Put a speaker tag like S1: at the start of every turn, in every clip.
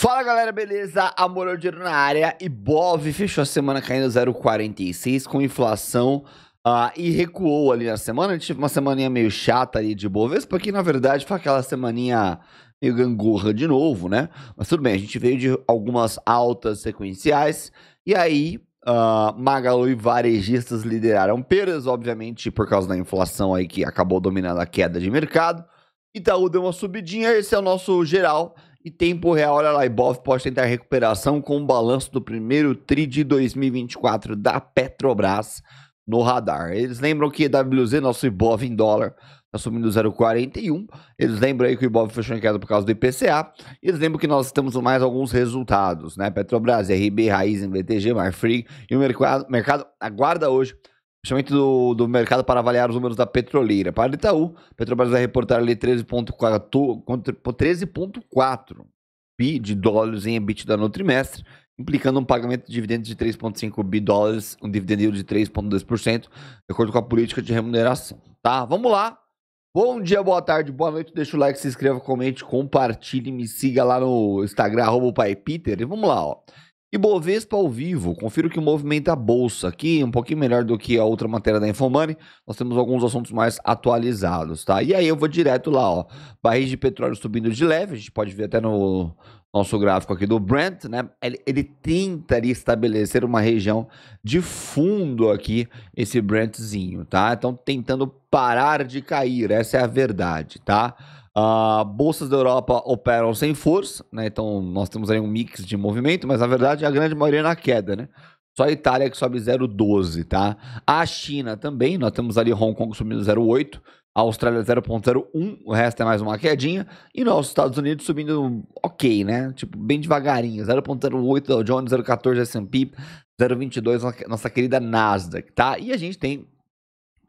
S1: Fala galera, beleza? Amor ao é dinheiro na área. E Bov fechou a semana caindo 0,46 com inflação uh, e recuou ali na semana. A gente teve uma semaninha meio chata ali de Bovespa, que na verdade foi aquela semaninha meio gangorra de novo, né? Mas tudo bem, a gente veio de algumas altas sequenciais e aí Uh, Magalu e varejistas lideraram perdas, obviamente, por causa da inflação aí que acabou dominando a queda de mercado. Itaú deu uma subidinha, esse é o nosso geral e tempo real, olha lá, Ibov pode tentar recuperação com o balanço do primeiro TRI de 2024 da Petrobras no radar. Eles lembram que WZ, nosso Ibov em dólar, está subindo 0,41. Eles lembram aí que o Ibov fechou em queda por causa do IPCA. Eles lembram que nós temos mais alguns resultados, né? Petrobras, RB, Raiz, VTG, Marfrig e o mercado, mercado aguarda hoje principalmente do, do mercado para avaliar os números da petroleira. Para Itaú, Petrobras vai reportar ali 13,4 bi de dólares em EBITDA no trimestre, implicando um pagamento de dividendos de 3,5 bi dólares, um dividendo de 3,2%, de acordo com a política de remuneração. Tá, vamos lá. Bom dia, boa tarde, boa noite. Deixa o like, se inscreva, comente, compartilhe, me siga lá no Instagram, arroba o Pai Peter. E vamos lá, ó. E Bovespa ao vivo, confira o que movimenta a bolsa aqui, um pouquinho melhor do que a outra matéria da Infomoney. Nós temos alguns assuntos mais atualizados, tá? E aí eu vou direto lá, ó. Barris de petróleo subindo de leve, a gente pode ver até no nosso gráfico aqui do Brent, né? Ele, ele tenta ali estabelecer uma região de fundo aqui, esse Brentzinho, tá? Então tentando parar de cair, essa é a verdade, tá? Uh, bolsas da Europa operam sem força, né? Então nós temos aí um mix de movimento, mas na verdade a grande maioria é na queda, né? Só a Itália que sobe 0,12, tá? A China também, nós temos ali Hong Kong subindo 0,8, a Austrália 0,01, o resto é mais uma quedinha, e nós, Estados Unidos subindo ok, né? Tipo, bem devagarinho, 0,08 Dow Jones, 0,14 S&P, 0,22 nossa querida Nasdaq, tá? E a gente tem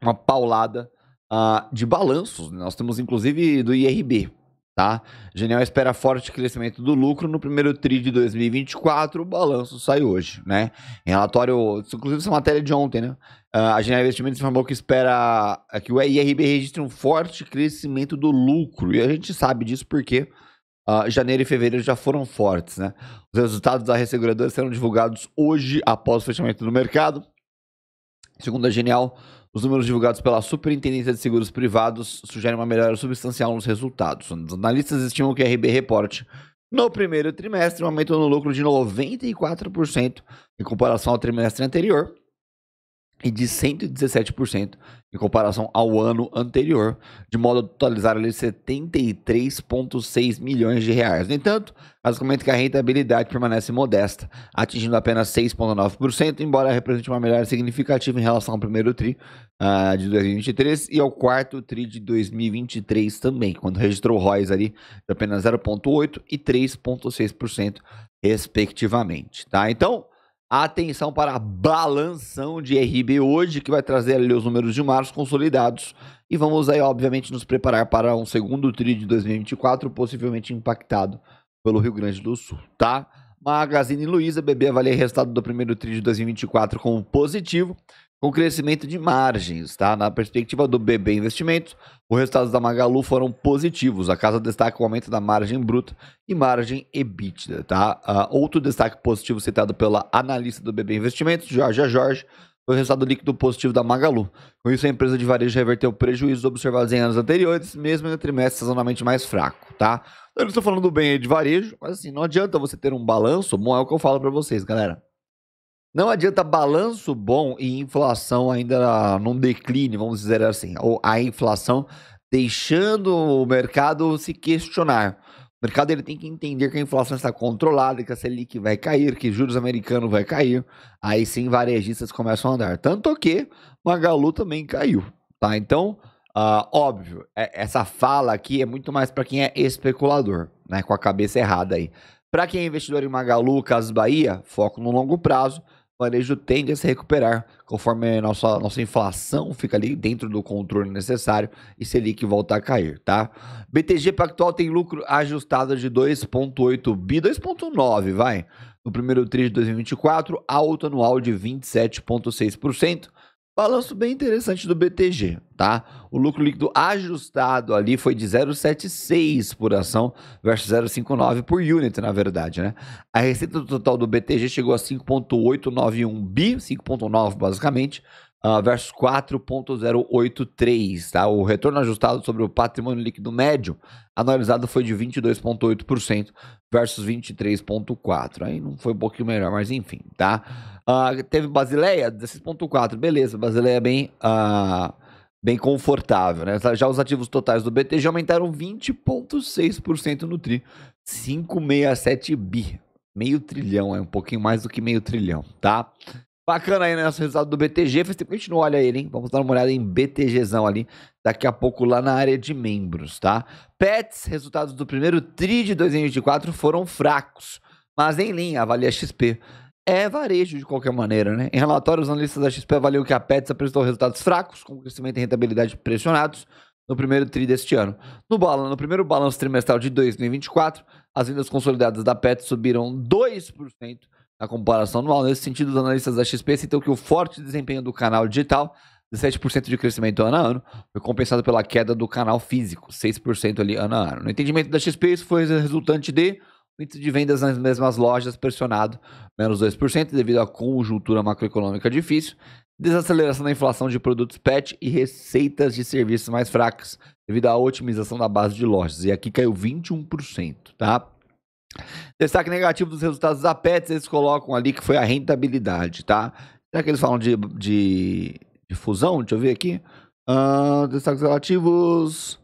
S1: uma paulada uh, de balanços. Nós temos inclusive do IRB, tá? Genial espera forte crescimento do lucro no primeiro tri de 2024, o balanço sai hoje, né? Em relatório, inclusive essa matéria de ontem, né? Ah, a Genial Investimentos informou que espera é, que o IRB registre um forte crescimento do lucro, e a gente sabe disso porque uh, janeiro e fevereiro já foram fortes, né? Os resultados da resseguradora serão divulgados hoje após o fechamento do mercado. Segundo a Genial, os números divulgados pela Superintendência de Seguros Privados sugerem uma melhora substancial nos resultados. Os analistas estimam que a RB Report no primeiro trimestre um aumento no lucro de 94% em comparação ao trimestre anterior e de 117% em comparação ao ano anterior, de modo a totalizar ali 73,6 milhões de reais. No entanto, as basicamente que a rentabilidade permanece modesta, atingindo apenas 6,9%, embora represente uma melhora significativa em relação ao primeiro TRI uh, de 2023 e ao quarto TRI de 2023 também, quando registrou ROIs ali de apenas 0,8% e 3,6%, respectivamente. Tá? Então, Atenção para a balanção de RB hoje, que vai trazer ali os números de março consolidados. E vamos aí, obviamente, nos preparar para um segundo TRI de 2024, possivelmente impactado pelo Rio Grande do Sul, tá? Magazine Luiza, BB avalia resultado do primeiro TRI de 2024 como positivo, com crescimento de margens. Tá? Na perspectiva do BB Investimentos, os resultados da Magalu foram positivos. A casa destaca o aumento da margem bruta e margem EBITDA. Tá? Uh, outro destaque positivo citado pela analista do BB Investimentos, Jorge Jorge, foi o resultado líquido positivo da Magalu. Com isso, a empresa de varejo reverteu prejuízos observados em anos anteriores, mesmo em um trimestre sazonalmente mais fraco, tá? Eu não estou falando bem de varejo, mas assim, não adianta você ter um balanço bom, é o que eu falo para vocês, galera. Não adianta balanço bom e inflação ainda num declínio, vamos dizer assim, ou a inflação deixando o mercado se questionar mercado ele tem que entender que a inflação está controlada, que a Selic vai cair, que juros americanos vai cair. Aí sim, varejistas começam a andar. Tanto que Magalu também caiu, tá? Então, uh, óbvio, é, essa fala aqui é muito mais para quem é especulador, né? Com a cabeça errada aí. Para quem é investidor em Magalu, Casas Bahia, foco no longo prazo varejo tende a se recuperar, conforme a nossa, nossa inflação fica ali dentro do controle necessário e Selic voltar a cair, tá? BTG Pactual tem lucro ajustado de 2,8 bi, 2,9 vai, no primeiro trimestre de 2024, alta anual de 27,6%, Balanço bem interessante do BTG, tá? O lucro líquido ajustado ali foi de 0,76 por ação versus 0,59 por unit, na verdade, né? A receita total do BTG chegou a 5,891 bi, 5,9 basicamente, versos versus 4,083. Tá? O retorno ajustado sobre o patrimônio líquido médio analisado foi de 22,8% versus 23,4%. Aí não foi um pouquinho melhor, mas enfim, tá? Uh, teve Basileia, 16,4%. Beleza, Basileia bem... Uh, bem confortável, né? Já os ativos totais do BTG aumentaram 20,6% no TRI, 567 bi, meio trilhão, é um pouquinho mais do que meio trilhão, tá? Bacana aí, né? Nosso resultado do BTG. Faz tempo que a gente não olha ele, hein? Vamos dar uma olhada em BTGzão ali. Daqui a pouco lá na área de membros, tá? Pets, resultados do primeiro TRI de 2024 foram fracos. Mas em linha, avalia XP. É varejo de qualquer maneira, né? Em relatório, os analistas da XP avaliam que a Pets apresentou resultados fracos, com crescimento e rentabilidade pressionados no primeiro TRI deste ano. No, balan no primeiro balanço trimestral de 2024, as vendas consolidadas da Pets subiram 2% a comparação anual. Nesse sentido, os analistas da XP citam que o forte desempenho do canal digital, 17% de crescimento ano a ano, foi compensado pela queda do canal físico, 6% ali ano a ano. No entendimento da XP, isso foi resultante de o índice de vendas nas mesmas lojas pressionado, menos 2%, devido à conjuntura macroeconômica difícil, desaceleração da inflação de produtos PET e receitas de serviços mais fracas, devido à otimização da base de lojas. E aqui caiu 21%, tá? Destaque negativo dos resultados da Pets, eles colocam ali que foi a rentabilidade, tá? Será que eles falam de, de, de fusão? Deixa eu ver aqui. Uh, destaques relativos.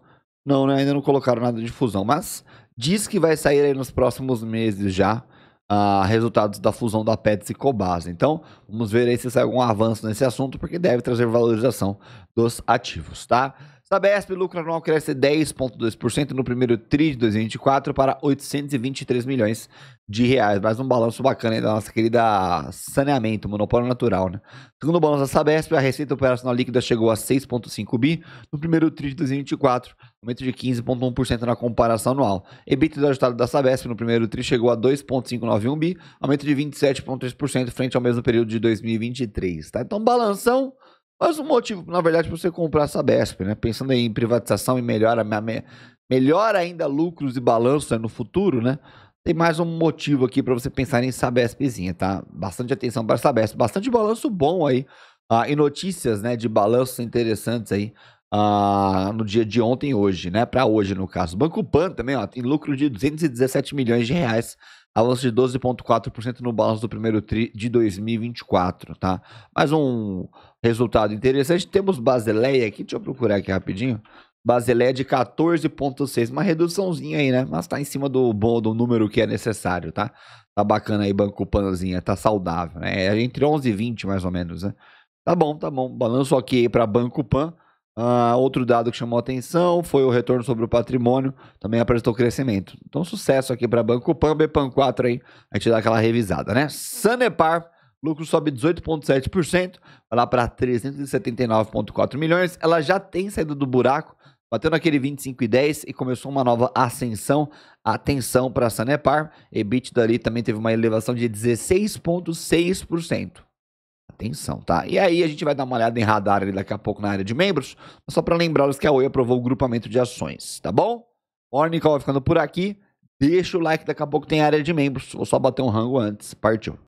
S1: Não, né? ainda não colocaram nada de fusão, mas diz que vai sair aí nos próximos meses já uh, resultados da fusão da Pets e Cobasa. Então, vamos ver aí se sai algum avanço nesse assunto, porque deve trazer valorização dos ativos, tá? Sabesp, lucro anual cresce 10,2% no primeiro TRI de 2024 para 823 milhões de reais. Mais um balanço bacana aí da nossa querida saneamento, monopólio natural, né? Segundo o balanço da Sabesp, a receita operacional líquida chegou a 6,5 bi no primeiro TRI de 2024, aumento de 15,1% na comparação anual. EBITDA do ajustado da Sabesp no primeiro TRI chegou a 2,591 bi, aumento de 27,3% frente ao mesmo período de 2023, tá? Então, balanção mas o motivo, na verdade, para você comprar essa BESP, né? Pensando em privatização e melhora, melhor ainda lucros e balanços né, no futuro, né? Tem mais um motivo aqui para você pensar em Sabespzinha, tá? Bastante atenção para Sabesp, bastante balanço bom aí. Ah, e notícias, né, de balanços interessantes aí ah, no dia de ontem e hoje, né? Para hoje, no caso. Banco Pan também ó, tem lucro de 217 milhões de reais, avanço de 12,4% no balanço do primeiro TRI de 2024, tá? Mais um resultado interessante. Temos Basileia aqui, deixa eu procurar aqui rapidinho. Basileia de 14,6, uma reduçãozinha aí, né? Mas tá em cima do bom do número que é necessário, tá? Tá bacana aí, Banco Panzinha, tá saudável, né? É entre 11 e 20, mais ou menos, né? Tá bom, tá bom. Balanço aqui okay para Banco Pan. Uh, outro dado que chamou atenção foi o retorno sobre o patrimônio, também apresentou crescimento. Então, sucesso aqui para Banco Pan, BPAN 4 aí, a gente dá aquela revisada, né? Sanepar, lucro sobe 18,7%, vai lá para 379,4 milhões. Ela já tem saído do buraco, bateu naquele 25,10 e começou uma nova ascensão. Atenção para a Sanepar, EBITDA ali também teve uma elevação de 16,6% atenção, tá? E aí a gente vai dar uma olhada em radar ali daqui a pouco na área de membros, só para lembrá-los que a Oi aprovou o grupamento de ações, tá bom? Morning Call ficando por aqui. Deixa o like, daqui a pouco tem área de membros. Vou só bater um rango antes. Partiu.